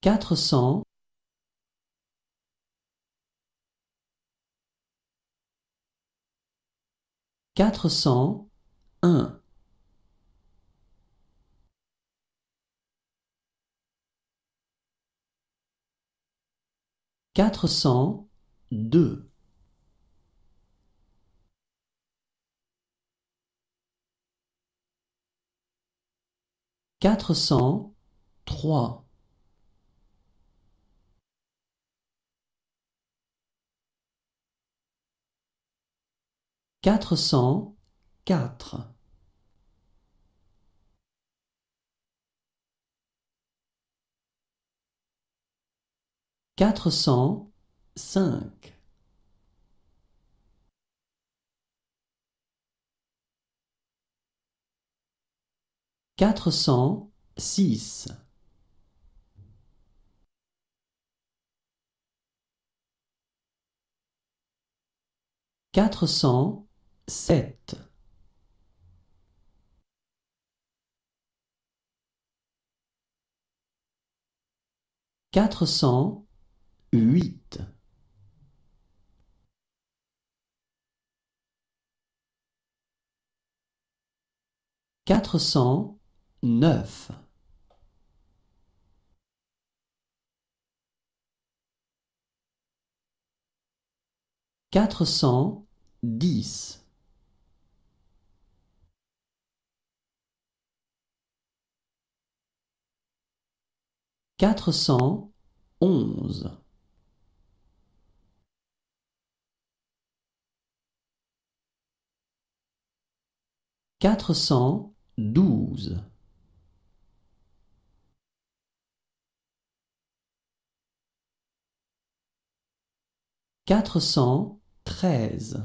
quatre cent quatre cent un quatre cent deux quatre cent trois 404 405 406 400 7 408 409 410 quatre cent onze quatre cent douze quatre cent treize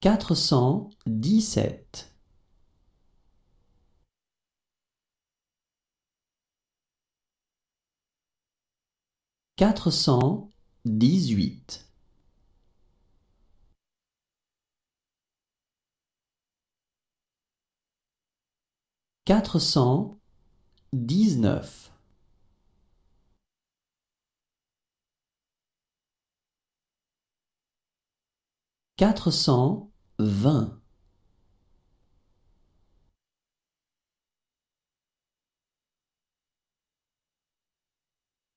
quatre cent dix-sept quatre cent dix-huit quatre cent dix-neuf quatre cent vingt.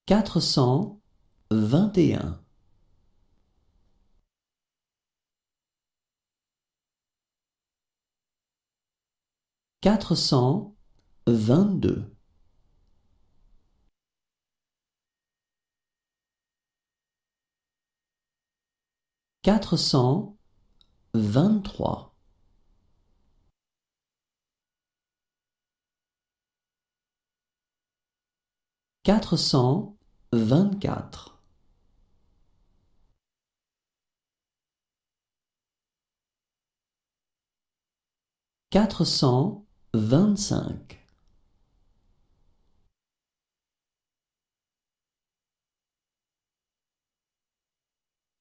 quatre cent vingt et un. quatre cent vingt-deux. quatre cent vingt-trois quatre cent vingt-quatre quatre cent vingt-cinq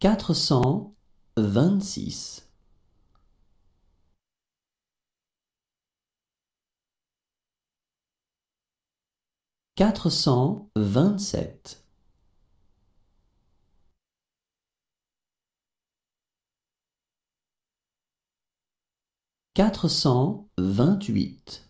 quatre cent vingt-six. Quatre cent vingt-sept. Quatre cent vingt-huit.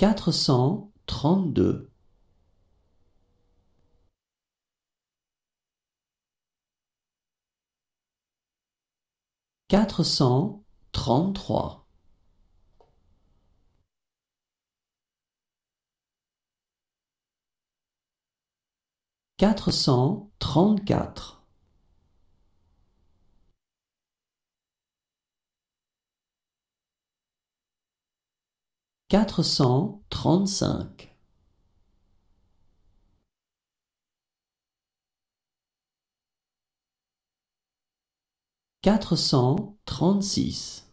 quatre cent trente-deux quatre cent trente-trois quatre cent trente-quatre quatre cent trente-cinq quatre cent trente-six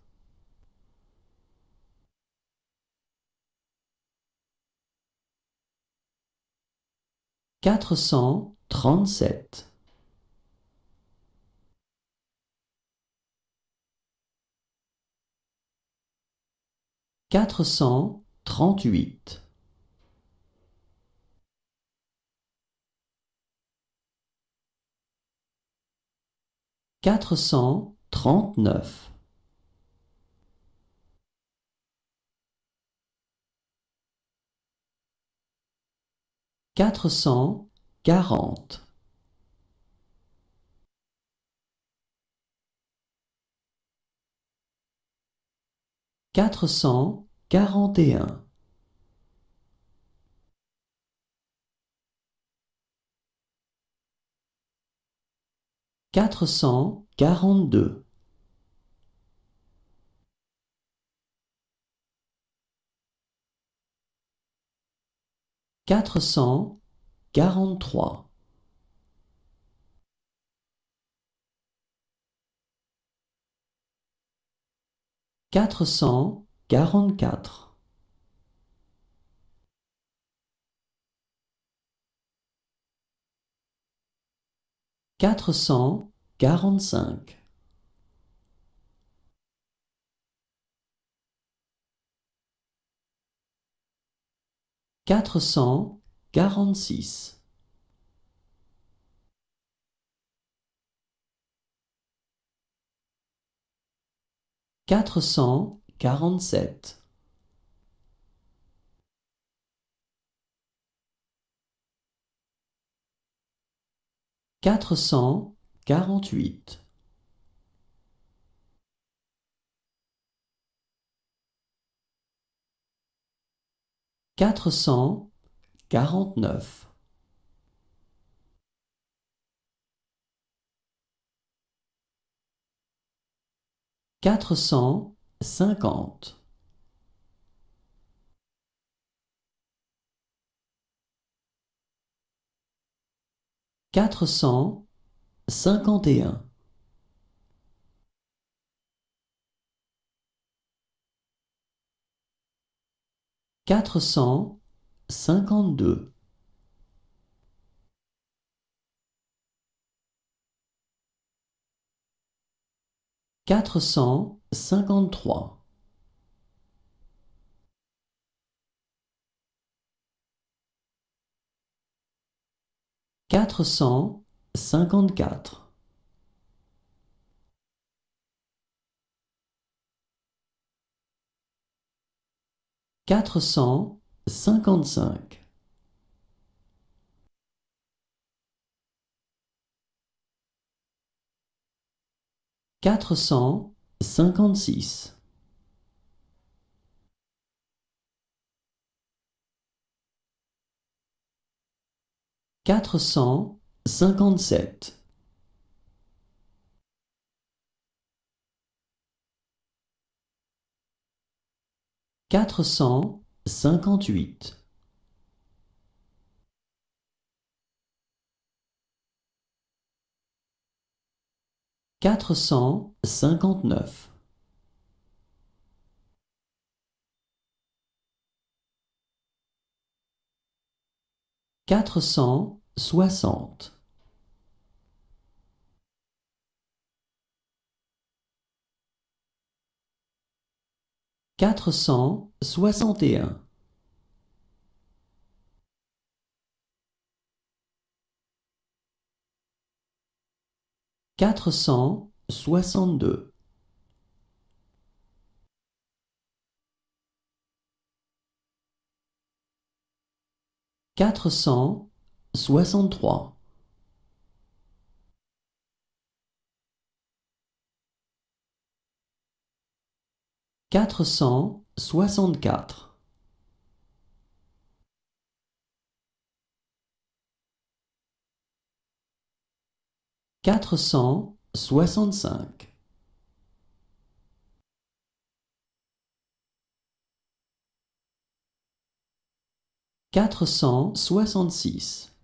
quatre cent trente-sept 438 439 440 400. 41 442 443 443 Quarante-quatre. Quatre cent quarante-cinq. Quatre cent quarante-six. quatre cent quatre cent quarante-huit quatre cent quarante-neuf quatre cent cinquante quatre cent cinquante et un quatre cent cinquante-deux quatre cent cinquante-trois quatre cent cinquante-quatre quatre cent cinquante-cinq quatre cent cinquante-six quatre cent cinquante-sept quatre cent cinquante-huit quatre cent cinquante-neuf quatre cent soixante quatre cent soixante et un quatre cent soixante-deux quatre cent soixante-trois quatre cent soixante-quatre quatre cent soixante-cinq quatre cent soixante-six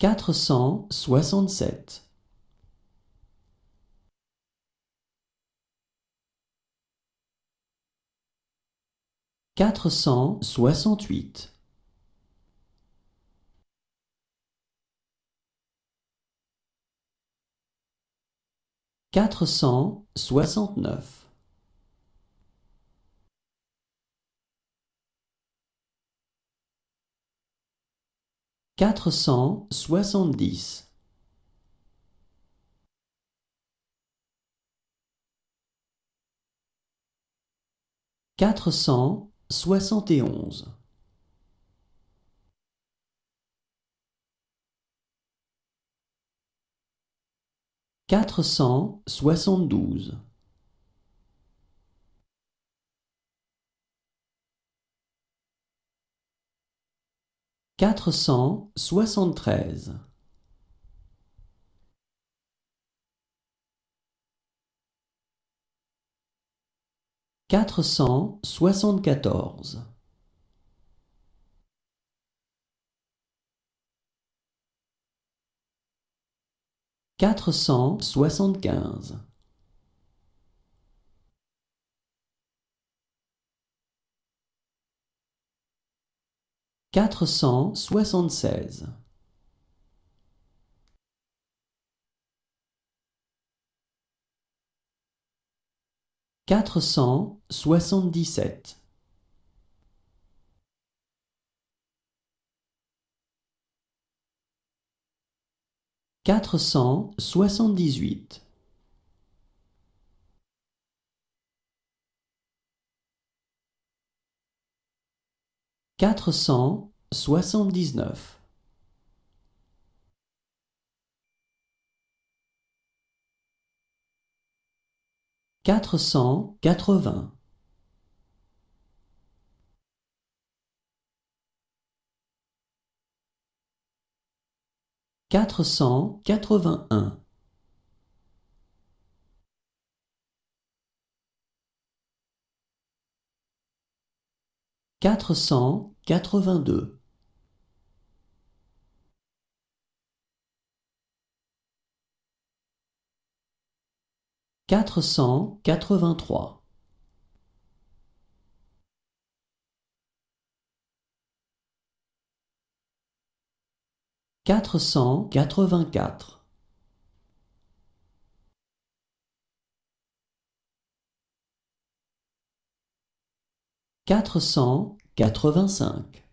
quatre cent soixante-sept 468 469 470 400 soixante et onze quatre cent soixante-douze quatre cent soixante-treize quatre cent soixante-quatorze quatre cent soixante-quinze quatre cent soixante-seize quatre cent soixante-dix-sept quatre cent soixante-dix-huit quatre cent soixante-dix-neuf quatre cent quatre-vingts quatre cent quatre-vingt-un quatre cent quatre-vingt-deux quatre cent quatre-vingt-trois quatre cent quatre-vingt-quatre quatre cent quatre-vingt-cinq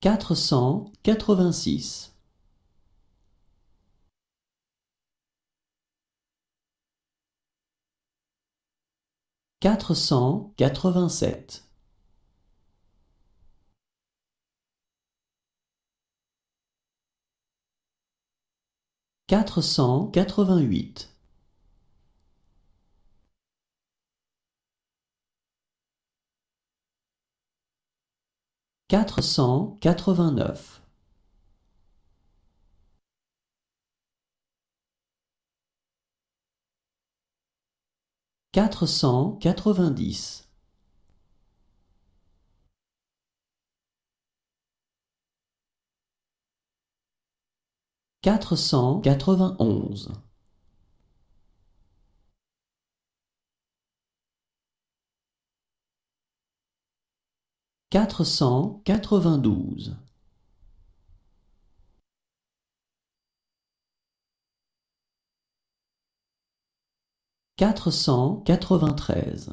quatre cent quatre-vingt-six quatre cent quatre-vingt-sept quatre cent quatre-vingt-huit quatre cent quatre-vingt-neuf. Quatre cent quatre-vingt-dix. Quatre cent quatre-vingt-onze. quatre cent quatre-vingt-douze quatre cent quatre-vingt-treize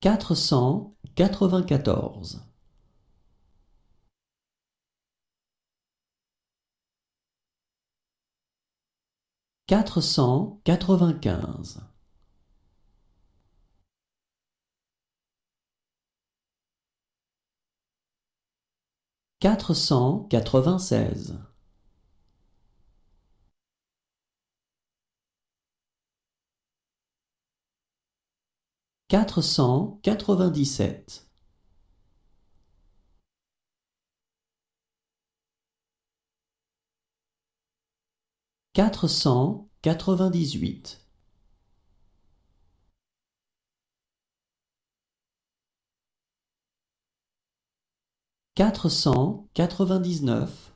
quatre cent quatre-vingt-quatorze quatre cent quatre-vingt-quinze quatre cent quatre-vingt-seize quatre cent quatre-vingt-dix-sept quatre cent quatre-vingt-dix-huit quatre cent quatre-vingt-dix-neuf